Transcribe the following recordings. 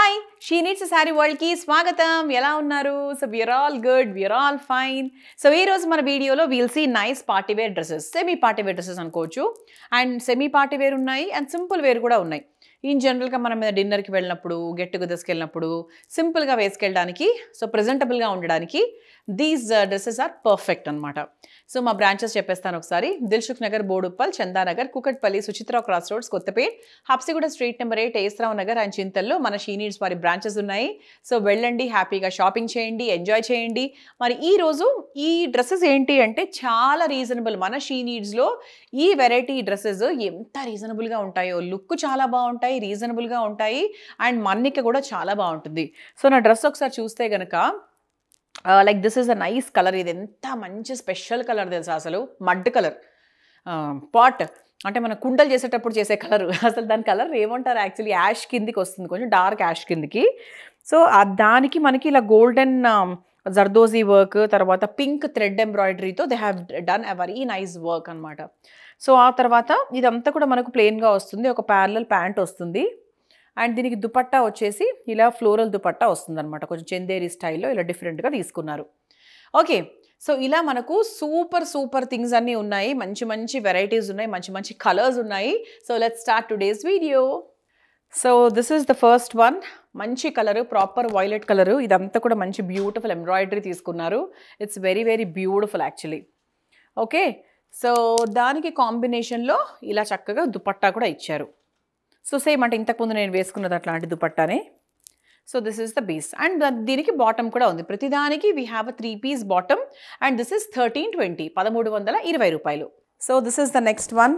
Hi she needs saree వరల్డ్కి స్వాగతం ఎలా ఉన్నారు so we are all good we are all fine so ఈరోజు మన వీడియోలో we'll see nice partywear dresses semi party wear dresses అనుకోవచ్చు అండ్ సెమీ పార్టీవేర్ ఉన్నాయి అండ్ సింపుల్ వేర్ కూడా ఉన్నాయి ఇన్ జనరల్గా మనం మీద డిన్నర్కి వెళ్ళినప్పుడు గెట్ టుగెదర్స్కి వెళ్ళినప్పుడు సింపుల్గా వేసుకెళ్ళడానికి సో ప్రజెంటబుల్గా ఉండడానికి దీస్ డ్రెస్సెస్ ఆర్ పర్ఫెక్ట్ అనమాట సో మా బ్రాంచెస్ చెప్పేస్తాను ఒకసారి Dilsukhnagar Boduppal Chandanagar Kukatpally Suchitra cross roads Kothapet Habsiguda street number eight Esarao Nagar and చింతల్లో మన షీనీడ్స్ వారి బ్రాంచెస్ ఉన్నాయి సో వెళ్ళండి హ్యాపీగా షాపింగ్ చేయండి ఎంజాయ్ చేయండి మరి ఈరోజు ఈ డ్రెస్సెస్ ఏంటి అంటే చాలా రీజనబుల్ మన షీ నీడ్స్లో ఈ వెరైటీ డ్రెస్సెస్ ఎంత రీజనబుల్గా ఉంటాయో లుక్ చాలా బాగుంటాయి ఉంటాయి రీజనబుల్గా ఉంటాయి అండ్ మన్నిక కూడా చాలా బాగుంటుంది సో నా డ్రెస్ ఒకసారి చూస్తే కనుక like this is a nice colour ఇది ఎంత మంచి స్పెషల్ కలర్ తెలుసా అసలు మడ్ కలర్ పాట్ అంటే మనం కుండలు చేసేటప్పుడు చేసే కలర్ అసలు దాని కలర్ ఏమంటారు యాక్చువల్లీ యాష్ కిందికి వస్తుంది కొంచెం డార్క్ యాష్ కిందికి సో దానికి మనకి ఇలా గోల్డెన్ జర్దోజీ వర్క్ తర్వాత పింక్ థ్రెడ్ ఎంబ్రాయిడరీతో they have done a very nice work అనమాట సో ఆ తర్వాత ఇదంతా కూడా మనకు ప్లెయిన్గా వస్తుంది ఒక ప్యారలల్ ప్యాంట్ వస్తుంది అండ్ దీనికి దుపట్టా వచ్చేసి ఇలా ఫ్లోరల్ దుపట్టా అనమాట కొంచెం చందేరి స్టైల్లో ఇలా డిఫరెంట్గా తీసుకున్నారు ఓకే సో ఇలా మనకు సూపర్ సూపర్ థింగ్స్ అన్నీ ఉన్నాయి మంచి మంచి వెరైటీస్ ఉన్నాయి మంచి మంచి కలర్స్ ఉన్నాయి so let start today's video so this is the first one మంచి కలరు ప్రాపర్ వైలెట్ కలరు ఇదంతా కూడా మంచి బ్యూటిఫుల్ ఎంబ్రాయిడరీ తీసుకున్నారు it's very very beautiful actually okay so దానికి కాంబినేషన్లో ఇలా చక్కగా దుపట్టా కూడా ఇచ్చారు సో సేమ్ అంటే ఇంతకుముందు నేను వేసుకున్నది అట్లాంటి దుపట్టానే so this is the base and దీనికి బాటమ్ కూడా ఉంది ప్రతిదానికి we have a three piece bottom and this is thirteen twenty పదమూడు వందల ఇరవై రూపాయలు so this is the next one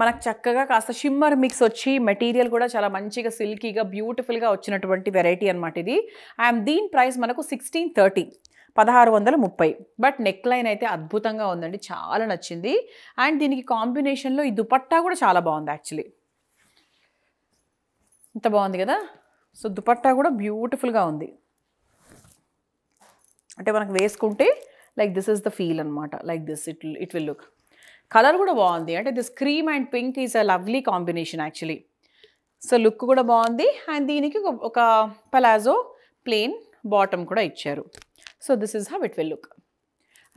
మనకు చక్కగా కాస్త షిమ్మర్ మిక్స్ వచ్చి మెటీరియల్ కూడా చాలా మంచిగా సిల్కీగా బ్యూటిఫుల్గా వచ్చినటువంటి వెరైటీ అనమాట ఇది అండ్ దీని ప్రైస్ మనకు సిక్స్టీన్ థర్టీ పదహారు వందల ముప్పై బట్ నెక్ లైన్ అయితే అద్భుతంగా ఉందండి చాలా నచ్చింది అండ్ దీనికి కాంబినేషన్లో ఈ దుపట్టా కూడా చాలా బాగుంది యాక్చువల్లీ ఇంత బాగుంది కదా సో దుపట్టా కూడా బ్యూటిఫుల్గా ఉంది అంటే మనకు వేసుకుంటే like this is the feel అనమాట like this it it will look colour కూడా బాగుంది అంటే this cream and pink is a lovely combination actually so look కూడా బాగుంది అండ్ దీనికి ఒక పలాజో ప్లేన్ బాటమ్ కూడా ఇచ్చారు so this is how it will look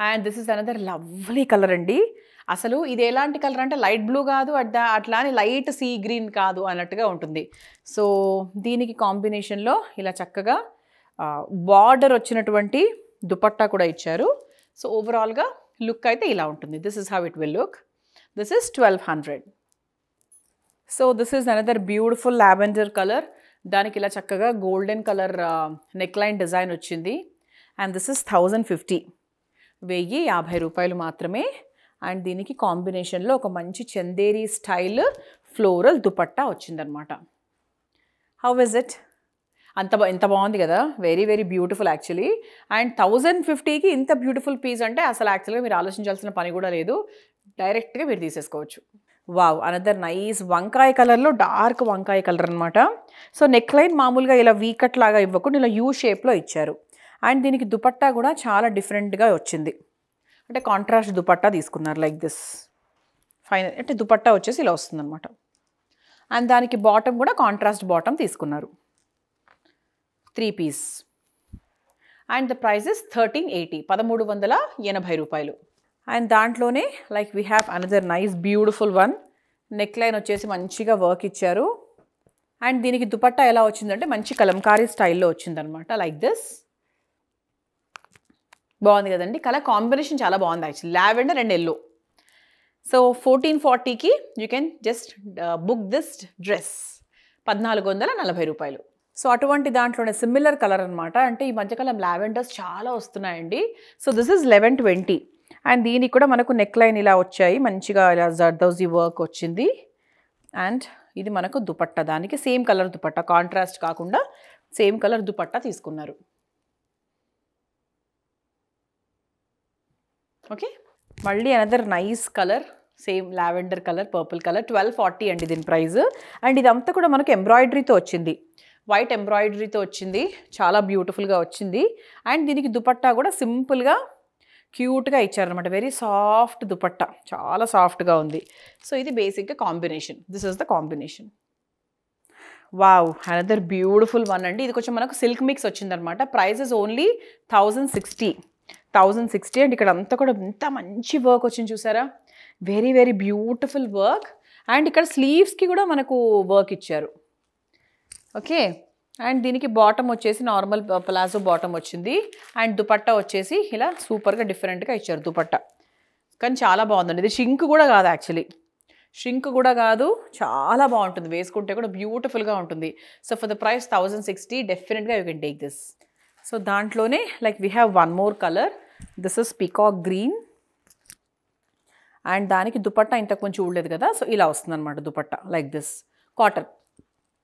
and this is another lovely colour అండి అసలు ఇది ఎలాంటి కలర్ అంటే లైట్ బ్లూ కాదు అట్లా అట్లా అని లైట్ సీ గ్రీన్ కాదు అన్నట్టుగా ఉంటుంది సో దీనికి కాంబినేషన్లో ఇలా చక్కగా బార్డర్ వచ్చినటువంటి దుపట్టా కూడా ఇచ్చారు సో ఓవరాల్గా లుక్ అయితే ఇలా ఉంటుంది this is how it will look this is twelve hundred so this is another beautiful lavender colour దానికి ఇలా చక్కగా గోల్డెన్ కలర్ నెక్లైన్ డిజైన్ వచ్చింది and this is thousand fifty వెయ్యి యాభై రూపాయలు మాత్రమే అండ్ దీనికి కాంబినేషన్లో ఒక మంచి చందేరి స్టైల్ ఫ్లోరల్ దుపట్టా వచ్చిందనమాట హౌ ఇస్ ఇట్ అంత ఎంత బాగుంది కదా very very beautiful actually and thousand ఫిఫ్టీకి ఇంత బ్యూటిఫుల్ పీస్ అంటే అసలు యాక్చువల్గా మీరు ఆలోచించాల్సిన పని కూడా లేదు డైరెక్ట్గా మీరు తీసేసుకోవచ్చు వావ్ అనదర్ నైస్ వంకాయ కలర్లో డార్క్ వంకాయ కలర్ అనమాట సో నెక్లైన్ మామూలుగా ఇలా వీకట్లాగా లాగా ఇవ్వకుండా ఇలా యూ షేప్లో ఇచ్చారు అండ్ దీనికి దుపట్టా కూడా చాలా డిఫరెంట్గా వచ్చింది అంటే కాంట్రాస్ట్ దుపట్టా తీసుకున్నారు లైక్ దిస్ ఫైనల్ అంటే దుపట్టా వచ్చేసి ఇలా వస్తుందన్నమాట అండ్ దానికి బాటమ్ కూడా కాంట్రాస్ట్ బాటమ్ తీసుకున్నారు three piece and the price is thirteen eighty పదమూడు వందల ఎనభై రూపాయలు అండ్ దాంట్లోనే like we have another nice beautiful one neck line వచ్చేసి మంచిగా వర్క్ ఇచ్చారు అండ్ దీనికి దుపట్టా ఎలా వచ్చిందంటే మంచి కలంకారీ స్టైల్లో వచ్చిందనమాట లైక్ దిస్ బాగుంది కదండి కలర్ కాంబినేషన్ చాలా బాగుంది actually lavender and yellow so fourteen ఫార్టీకి you can just book this dress పద్నాలుగు వందల నలభై రూపాయలు సో అటువంటి దాంట్లోనే సిమిలర్ కలర్ అనమాట అంటే ఈ మధ్యకాలం లావెండర్స్ చాలా వస్తున్నాయండి so this is eleven twenty and దీనికి కూడా మనకు నెక్ లైన్ ఇలా వచ్చాయి మంచిగా ఇలా జర్దౌజీ వర్క్ వచ్చింది అండ్ ఇది మనకు దుపట్ట దానికి సేమ్ కలర్ దుపట్ట కాంట్రాస్ట్ కాకుండా సేమ్ కలర్ దుపట్ట తీసుకున్నారు ఓకే మళ్ళీ another nice colour same lavender colour purple colour twelve forty అండి దీని ప్రైస్ అండ్ ఇదంతా కూడా మనకు ఎంబ్రాయిడరీతో వచ్చింది వైట్ ఎంబ్రాయిడరీతో వచ్చింది చాలా బ్యూటిఫుల్గా వచ్చింది అండ్ దీనికి దుపట్టా కూడా సింపుల్గా క్యూట్గా ఇచ్చారనమాట వెరీ సాఫ్ట్ దుపట్టా చాలా సాఫ్ట్గా ఉంది సో ఇది బేసిక్గా combination this is the combination wow another beautiful one అండి ఇది కొంచెం మనకు సిల్క్ మిక్స్ వచ్చిందనమాట price is only thousand sixty thousand sixty and ఇక్కడ అంతా కూడా ఇంత మంచి వర్క్ వచ్చింది చూసారా very very beautiful work and ఇక్కడ స్లీవ్స్కి కూడా మనకు వర్క్ ఇచ్చారు ఓకే అండ్ దీనికి బాటమ్ వచ్చేసి నార్మల్ ప్లాజో బాటమ్ వచ్చింది అండ్ దుపట్టా వచ్చేసి ఇలా సూపర్గా డిఫరెంట్గా ఇచ్చారు దుపట్టా కానీ చాలా బాగుందండి ఇది షింక్ కూడా కాదు యాక్చువల్లీ షింక్ కూడా కాదు చాలా బాగుంటుంది వేసుకుంటే కూడా బ్యూటిఫుల్గా ఉంటుంది so for the price thousand sixty డెఫినెట్గా you can take this so దాంట్లోనే like we have one more colour this is peacock green and దానికి దుపట్టా ఇంత కొంచెం ఊడలేదు కదా సో ఇలా వస్తుంది అనమాట dupatta like this cotton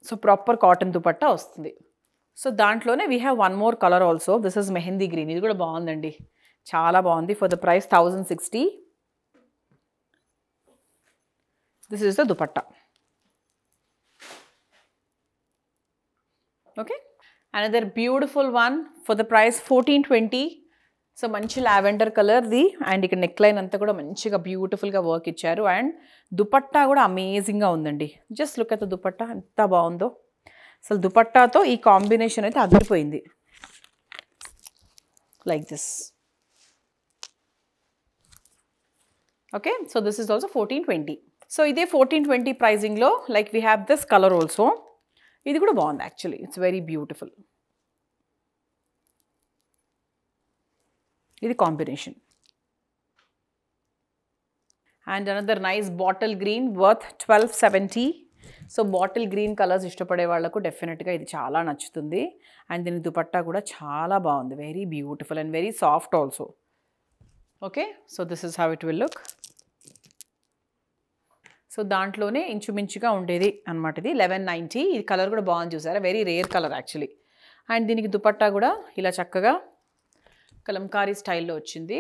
so proper cotton dupatta వస్తుంది సో దాంట్లోనే we have one more colour also this is mehndi green ఇది కూడా బాగుందండి చాలా బాగుంది for the price thousand sixty this is the dupatta okay and other beautiful one for the price fourteen twenty so మంచి lavender కలర్ది and ఇక్కడ neck line అంతా కూడా మంచిగా బ్యూటిఫుల్గా వర్క్ ఇచ్చారు అండ్ దుపట్టా కూడా అమేజింగ్గా ఉందండి జస్ట్ లుక్ అయితే దుపట్టా ఎంత బాగుందో అసలు దుపట్టాతో ఈ కాంబినేషన్ అయితే అదిరిపోయింది like this okay so this is also fourteen twenty so ఇదే ఫోర్టీన్ ట్వంటీ ప్రైజింగ్లో like we have this colour also ఇది కూడా బాగుంది యాక్చువల్లీ ఇట్స్ వెరీ బ్యూటిఫుల్ ఇది combination and another nice bottle green worth twelve seventy so bottle green colours ఇష్టపడే వాళ్ళకు డెఫినెట్గా ఇది చాలా నచ్చుతుంది అండ్ దీని దుపట్టా కూడా చాలా బాగుంది very beautiful and very soft also okay so this is how it will look so దాంట్లోనే ఇంచుమించుగా ఉండేది అనమాట ఇది లెవెన్ నైంటీ ఇది కలర్ కూడా బాగుంది చూసారా very rare colour actually and దీనికి దుపట్టా కూడా ఇలా చక్కగా కలంకారీ స్టైల్లో వచ్చింది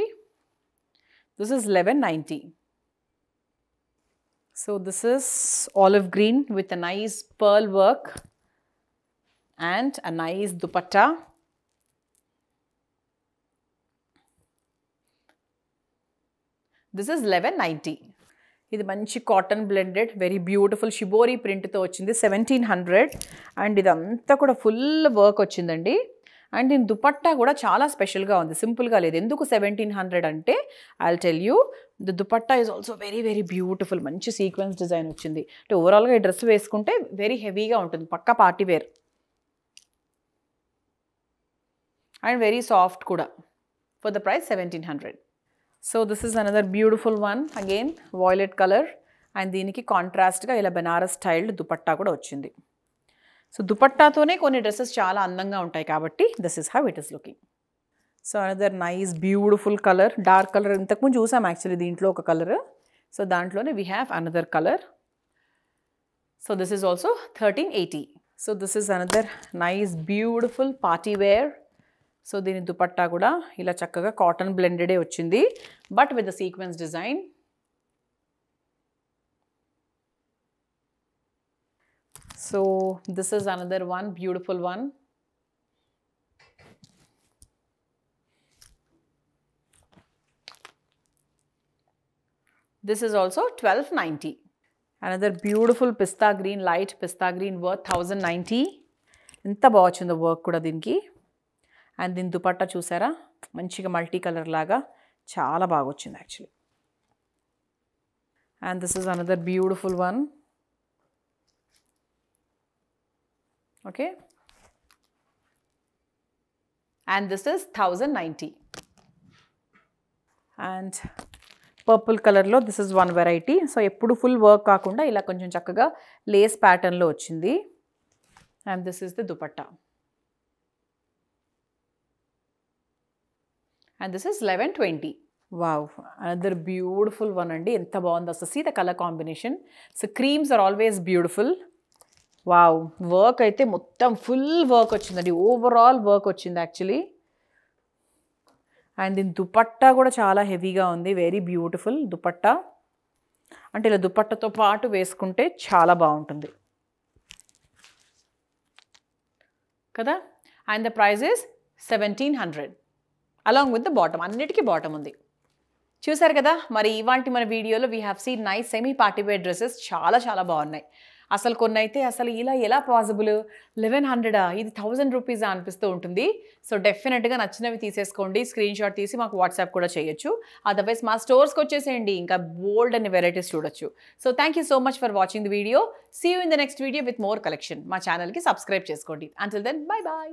this is eleven ninety so this is olive green with a nice pearl work and a nice dupatta this is eleven ninety ఇది మంచి cotton blended very beautiful shibori ప్రింట్తో వచ్చింది సెవెంటీన్ హండ్రెడ్ అండ్ ఇదంతా కూడా ఫుల్ వర్క్ వచ్చిందండి and దీని దుపట్టా కూడా చాలా స్పెషల్గా ఉంది సింపుల్గా లేదు ఎందుకు సెవెంటీన్ హండ్రెడ్ అంటే I tell you the dupatta is also very very beautiful మంచి సీక్వెన్స్ డిజైన్ వచ్చింది అంటే ఓవరాల్గా ఈ డ్రెస్ వేసుకుంటే వెరీ హెవీగా ఉంటుంది పక్క party wear and very soft కూడా for the price seventeen hundred so this is another beautiful one again violet colour and దీనికి కాంట్రాస్ట్గా ఇలా బెనారస్ స్టైల్డ్ దుపట్టా కూడా వచ్చింది సో దుపట్టాతోనే కొన్ని డ్రెస్సెస్ చాలా అందంగా ఉంటాయి కాబట్టి this is how it is looking so another nice beautiful colour dark colour ఇంతకుముందు చూసాం యాక్చువల్లీ దీంట్లో ఒక కలర్ సో దాంట్లోనే we have another colour so this is also thirteen eighty so this is another nice beautiful party wear so దీని దుపట్టా కూడా ఇలా చక్కగా cotton బ్లెండెడే వచ్చింది but with the sequence design So this is another one, beautiful one. This is also 1290. Another beautiful pista green, light pista green worth 1090. ఇంత బాగా వచ్చిందో work కూడా దీనికి అండ్ దీని దుపట్టా చూసారా మంచిగా మల్టీ కలర్ లాగా చాలా బాగా వచ్చింది actually and this is another beautiful one okay and this is 1090 and purple కలర్లో this is one variety so ఎప్పుడు ఫుల్ వర్క్ కాకుండా ఇలా కొంచెం చక్కగా లేస్ ప్యాటర్న్లో వచ్చింది and this is the dupatta and this is eleven twenty wow another beautiful one అండి ఎంత బాగుంది అసలు see the colour combination so creams are always beautiful wow work అయితే మొత్తం ఫుల్ వర్క్ వచ్చిందండి ఓవరాల్ వర్క్ వచ్చింది యాక్చువల్లీ అండ్ దీని దుపట్టా కూడా చాలా హెవీగా ఉంది వెరీ బ్యూటిఫుల్ దుపట్టా అంటే ఇలా దుపట్టతో పాటు వేసుకుంటే చాలా బాగుంటుంది కదా and the price is seventeen hundred along with the bottom అన్నిటికీ బాటమ్ ఉంది చూసారు కదా మరి ఇవాంటి మన వీడియోలో we have seen nice semi party wear dresses చాలా చాలా బాగున్నాయి అసలు కొన్ని అయితే అసలు ఇలా ఎలా పాసిబుల్ లెవెన్ హండ్రెడా ఇది థౌజండ్ రూపీస్ అనిపిస్తూ ఉంటుంది సో డెఫినెట్గా నచ్చినవి తీసేసుకోండి స్క్రీన్ షాట్ తీసి మాకు వాట్సాప్ కూడా చేయొచ్చు అదర్వైజ్ మా స్టోర్స్కి వచ్చేసేయండి ఇంకా బోల్డ్ అనే వెరైటీస్ చూడొచ్చు so thank you so much for watching the video see you in the next video with more collection మా ఛానల్కి సబ్స్క్రైబ్ చేసుకోండి అంటిల్ దెన్ బాయ్ బాయ్